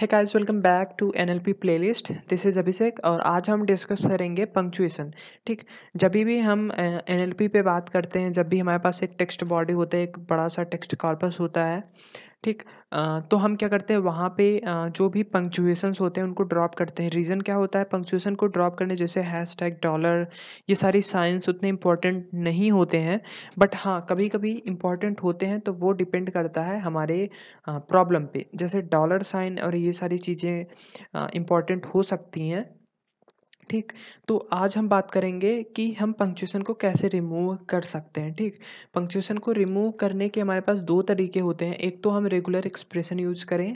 है guys welcome back to NLP playlist this is Abhishek और आज हम डिस्कस करेंगे पंक्चुएशन ठीक जब भी हम एनएलपी पे बात करते हैं जब भी हमारे पास एक टेक्स्ट बॉडी होता है एक बड़ा सा टेक्स्ट कॉर्पस होता है ठीक तो हम क्या करते हैं वहाँ पे जो भी पंक्चुएशंस होते हैं उनको ड्रॉप करते हैं रीज़न क्या होता है पंक्चुएशन को ड्रॉप करने जैसे हैश टैग डॉलर ये सारी साइंस उतने इम्पोर्टेंट नहीं होते हैं बट हाँ कभी-कभी इम्पोर्टेंट होते हैं तो वो डिपेंड करता है हमारे प्रॉब्लम पे जैसे डॉलर साइन और ये सारी चीज़ें इम्पॉर्टेंट हो सकती हैं ठीक तो आज हम बात करेंगे कि हम पंक्चुएशन को कैसे रिमूव कर सकते हैं ठीक पंक्चुएशन को रिमूव करने के हमारे पास दो तरीके होते हैं एक तो हम रेगुलर एक्सप्रेशन यूज करें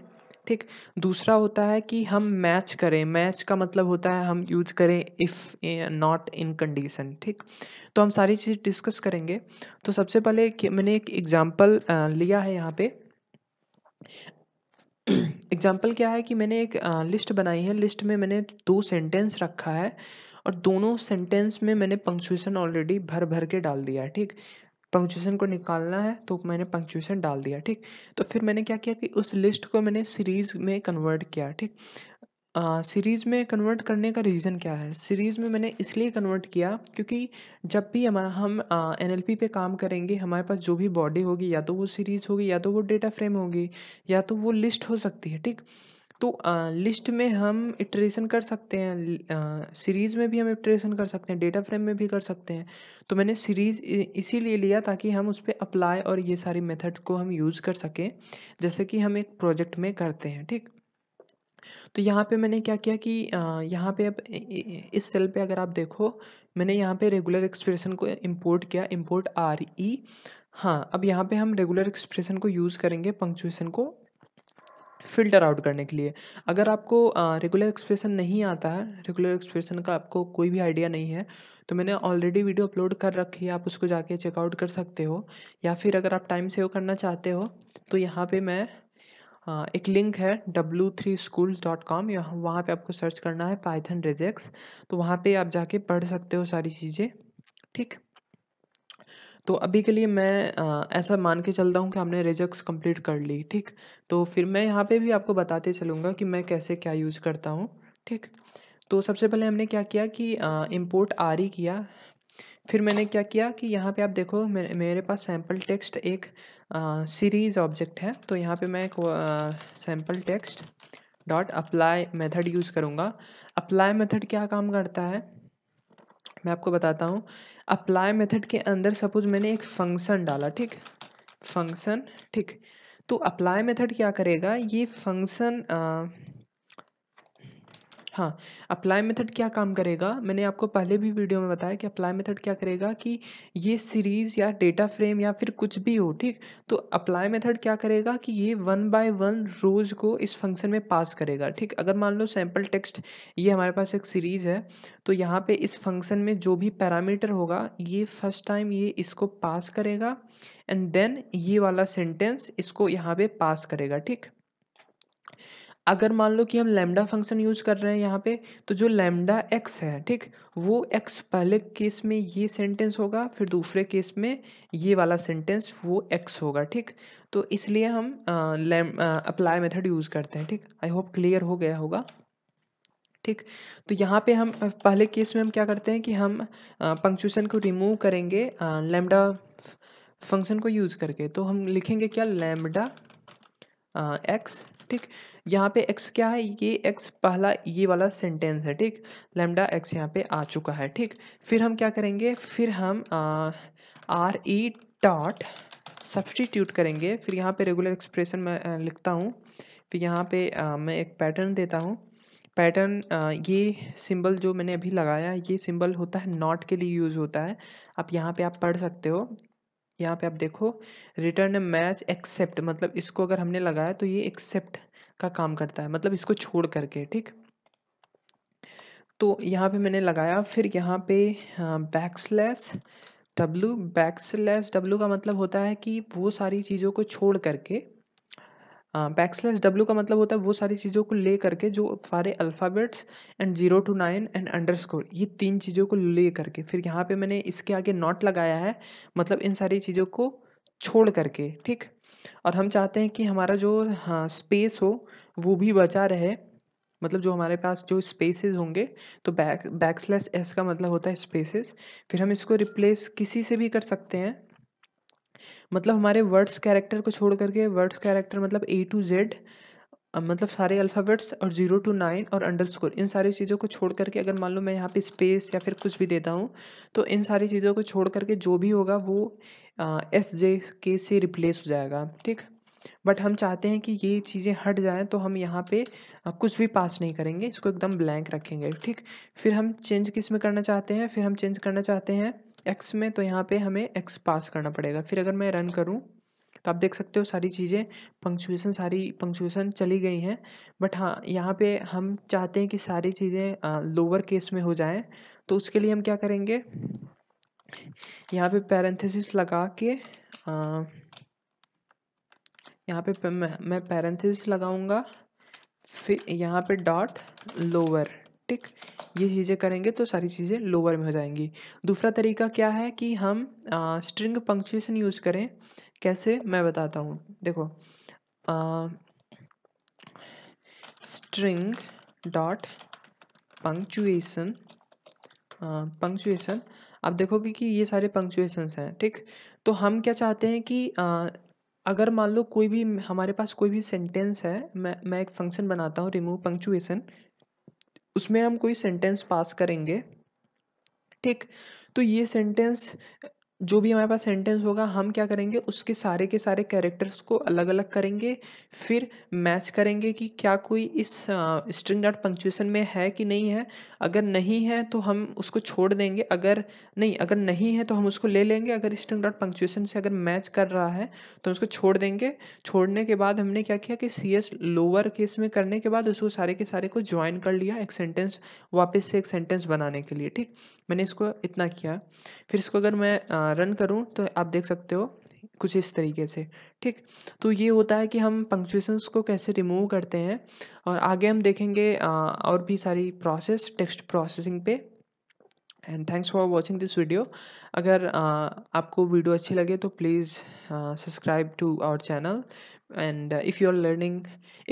ठीक दूसरा होता है कि हम मैच करें मैच का मतलब होता है हम यूज करें इफ़ नॉट इन कंडीशन ठीक तो हम सारी चीज़ डिस्कस करेंगे तो सबसे पहले मैंने एक एग्जांपल लिया है यहाँ पे एग्जाम्पल क्या है कि मैंने एक लिस्ट बनाई है लिस्ट में मैंने दो सेंटेंस रखा है और दोनों सेंटेंस में मैंने पंक्चुएशन ऑलरेडी भर भर के डाल दिया है ठीक पंक्चुएशन को निकालना है तो मैंने पंक्चुएशन डाल दिया ठीक तो फिर मैंने क्या किया कि उस लिस्ट को मैंने सीरीज़ में कन्वर्ट किया ठीक सीरीज़ में कन्वर्ट करने का रीज़न क्या है सीरीज़ में मैंने इसलिए कन्वर्ट किया क्योंकि जब भी हम हम एन एल पी पे काम करेंगे हमारे पास जो भी बॉडी होगी या तो वो सीरीज़ होगी या तो वो डेटा फ्रेम होगी या तो वो लिस्ट हो सकती है ठीक तो लिस्ट में हम इटरेशन कर सकते हैं सीरीज़ में भी हम इटरेशन कर सकते हैं डेटा फ्रेम में भी कर सकते हैं तो मैंने सीरीज़ इसीलिए लिया ताकि हम उस पर अप्लाई और ये सारी मेथड्स को हम यूज़ कर सकें जैसे कि हम एक प्रोजेक्ट में करते हैं ठीक तो यहाँ पे मैंने क्या किया कि यहाँ पे अब इस सेल पे अगर आप देखो मैंने यहाँ पे रेगुलर एक्सप्रेशन को इम्पोर्ट किया इम्पोर्ट आर ई हाँ अब यहाँ पे हम रेगुलर एक्सप्रेशन को यूज़ करेंगे पंक्चुएशन को फिल्टर आउट करने के लिए अगर आपको रेगुलर एक्सप्रेशन नहीं आता है रेगुलर एक्सप्रेशन का आपको कोई भी आइडिया नहीं है तो मैंने ऑलरेडी वीडियो अपलोड कर रखी है आप उसको जाके चेकआउट कर सकते हो या फिर अगर आप टाइम सेव करना चाहते हो तो यहाँ पे मैं हाँ, एक लिंक है W three schools dot com यहाँ वहाँ पर आपको सर्च करना है पाइथन रेजेक्स तो वहाँ पे आप जाके पढ़ सकते हो सारी चीज़ें ठीक तो अभी के लिए मैं आ, ऐसा मान के चलता हूँ कि हमने रेजेक्स कंप्लीट कर ली ठीक तो फिर मैं यहाँ पे भी आपको बताते चलूँगा कि मैं कैसे क्या यूज़ करता हूँ ठीक तो सबसे पहले हमने क्या किया कि इम्पोर्ट आर ही किया फिर मैंने क्या किया कि यहाँ पे आप देखो मेरे मेरे पास सैम्पल टेक्स्ट एक सीरीज़ ऑब्जेक्ट है तो यहाँ पे मैं एक sample text dot apply method use करूँगा अप्लाई मेथड क्या काम करता है मैं आपको बताता हूँ अप्लाई मेथड के अंदर सपोज मैंने एक फंक्शन डाला ठीक फंक्शन ठीक तो अप्लाई मेथड क्या करेगा ये फंक्शन हाँ अप्लाई मेथड क्या काम करेगा मैंने आपको पहले भी वीडियो में बताया कि अप्लाई मेथड क्या करेगा कि ये सीरीज़ या डेटा फ्रेम या फिर कुछ भी हो ठीक तो अप्लाई मेथड क्या करेगा कि ये वन बाय वन रोज़ को इस फंक्शन में पास करेगा ठीक अगर मान लो सैम्पल टेक्स्ट ये हमारे पास एक सीरीज़ है तो यहाँ पे इस फंक्शन में जो भी पैरामीटर होगा ये फर्स्ट टाइम ये इसको पास करेगा एंड देन ये वाला सेंटेंस इसको यहाँ पे पास करेगा ठीक अगर मान लो कि हम लैम्ब्डा फंक्शन यूज़ कर रहे हैं यहाँ पे तो जो लैम्ब्डा एक्स है ठीक वो एक्स पहले केस में ये सेंटेंस होगा फिर दूसरे केस में ये वाला सेंटेंस वो एक्स होगा ठीक तो इसलिए हम लैम अप्लाई मेथड यूज़ करते हैं ठीक आई होप क्लियर हो गया होगा ठीक तो यहाँ पे हम पहले केस में हम क्या करते हैं कि हम पंक्चुएशन को रिमूव करेंगे लैमडा फंक्शन को यूज़ करके तो हम लिखेंगे क्या लैमडा एक्स ठीक यहाँ पे x क्या है ये x पहला ये वाला सेंटेंस है ठीक लेमडा x यहाँ पे आ चुका है ठीक फिर हम क्या करेंगे फिर हम आर ई डॉट सब्सटीट्यूट करेंगे फिर यहाँ पे रेगुलर एक्सप्रेशन मैं लिखता हूँ फिर यहाँ पे आ, मैं एक पैटर्न देता हूँ पैटर्न ये सिंबल जो मैंने अभी लगाया ये सिंबल होता है नॉट के लिए यूज़ होता है आप यहाँ पे आप पढ़ सकते हो यहाँ पे आप देखो रिटर्न मैच एक्सेप्ट मतलब इसको अगर हमने लगाया तो ये एक्सेप्ट का काम करता है मतलब इसको छोड़ करके ठीक तो यहाँ पे मैंने लगाया फिर यहाँ पे back slash W back slash W का मतलब होता है कि वो सारी चीज़ों को छोड़ करके स्लैश हाँ, डब्ल्यू का मतलब होता है वो सारी चीज़ों को ले करके जो सारे alphabets and zero to nine and underscore ये तीन चीज़ों को ले करके फिर यहाँ पे मैंने इसके आगे नॉट लगाया है मतलब इन सारी चीज़ों को छोड़ करके ठीक और हम चाहते हैं कि हमारा जो हाँ स्पेस हो वो भी बचा रहे मतलब जो हमारे पास जो स्पेसेस होंगे तो बैक बैक स्लैश एस का मतलब होता है स्पेसेस फिर हम इसको रिप्लेस किसी से भी कर सकते हैं मतलब हमारे वर्ड्स कैरेक्टर को छोड़ करके वर्ड्स कैरेक्टर मतलब ए टू जेड मतलब सारे अल्फ़ाबेट्स और जीरो टू नाइन और अंडरस्कोर इन सारी चीज़ों को छोड़ करके अगर मान लो मैं यहाँ पे स्पेस या फिर कुछ भी देता हूँ तो इन सारी चीज़ों को छोड़ करके जो भी होगा वो एस जे के से रिप्लेस हो जाएगा ठीक बट हम चाहते हैं कि ये चीज़ें हट जाएं तो हम यहाँ पे कुछ भी पास नहीं करेंगे इसको एकदम ब्लैंक रखेंगे ठीक फिर हम चेंज किस में करना चाहते हैं फिर हम चेंज करना चाहते हैं एक्स में तो यहाँ पे हमें एक्स पास करना पड़ेगा फिर अगर मैं रन करूँ तो आप देख सकते हो सारी चीज़ें पंक्चुएसन सारी पंक्चुएसन चली गई हैं बट हाँ यहाँ पे हम चाहते हैं कि सारी चीज़ें लोअर केस में हो जाएं तो उसके लिए हम क्या करेंगे यहाँ पे पैरेंथेसिस लगा के यहाँ पे मैं मैं पैरेंथेसिस लगाऊंगा फिर यहाँ पे डॉट लोअर ठीक ये चीज़ें करेंगे तो सारी चीज़ें लोअर में हो जाएंगी दूसरा तरीका क्या है कि हम आ, स्ट्रिंग पंक्चुएशन यूज़ करें कैसे मैं बताता हूँ देखो आ, स्ट्रिंग डॉट पंक्चुएशन पंक्चुएशन आप देखोगे कि ये सारे पंक्चुएशंस हैं ठीक तो हम क्या चाहते हैं कि आ, अगर मान लो कोई भी हमारे पास कोई भी सेंटेंस है मैं मैं एक फंक्शन बनाता हूँ रिमूव पंक्चुएशन उसमें हम कोई सेंटेंस पास करेंगे ठीक तो ये सेंटेंस जो भी हमारे पास सेंटेंस होगा हम क्या करेंगे उसके सारे के सारे कैरेक्टर्स को अलग अलग करेंगे फिर मैच करेंगे कि क्या कोई इस स्ट्रिंग डॉट पंक्चुएशन में है कि नहीं है अगर नहीं है तो हम उसको छोड़ देंगे अगर नहीं अगर नहीं है तो हम उसको ले लेंगे अगर स्ट्रिंग डॉट पंक्चुएशन से अगर मैच कर रहा है तो उसको छोड़ देंगे छोड़ने के बाद हमने क्या किया कि सी एस लोअर केस में करने के बाद उसको सारे के सारे को ज्वाइन कर लिया एक सेंटेंस वापस से एक सेंटेंस बनाने के लिए ठीक मैंने इसको इतना किया फिर इसको अगर मैं आ, रन करूँ तो आप देख सकते हो कुछ इस तरीके से ठीक तो ये होता है कि हम पंक्चुएशंस को कैसे रिमूव करते हैं और आगे हम देखेंगे और भी सारी प्रोसेस टेक्स्ट प्रोसेसिंग पे and thanks for watching this video अगर आपको वीडियो अच्छी लगे तो please subscribe to our channel and if you are learning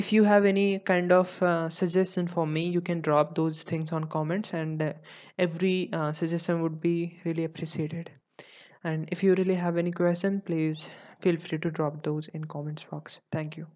if you have any kind of suggestion for me you can drop those things on comments and every suggestion would be really appreciated and if you really have any question please feel free to drop those in comments box thank you